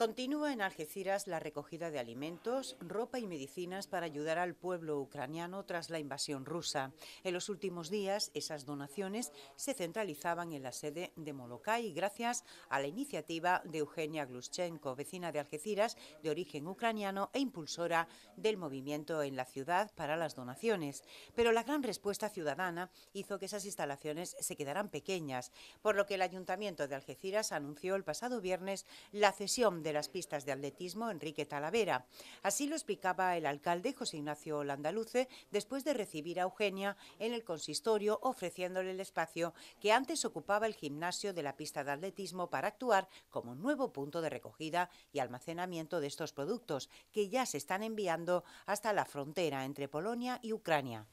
Continúa en Algeciras la recogida de alimentos, ropa y medicinas para ayudar al pueblo ucraniano tras la invasión rusa. En los últimos días, esas donaciones se centralizaban en la sede de Molokai gracias a la iniciativa de Eugenia Gluschenko, vecina de Algeciras de origen ucraniano e impulsora del movimiento en la ciudad para las donaciones. Pero la gran respuesta ciudadana hizo que esas instalaciones se quedaran pequeñas, por lo que el Ayuntamiento de Algeciras anunció el pasado viernes la cesión de las pistas de atletismo, Enrique Talavera. Así lo explicaba el alcalde José Ignacio Landaluce después de recibir a Eugenia en el consistorio ofreciéndole el espacio que antes ocupaba el gimnasio de la pista de atletismo para actuar como nuevo punto de recogida y almacenamiento de estos productos que ya se están enviando hasta la frontera entre Polonia y Ucrania.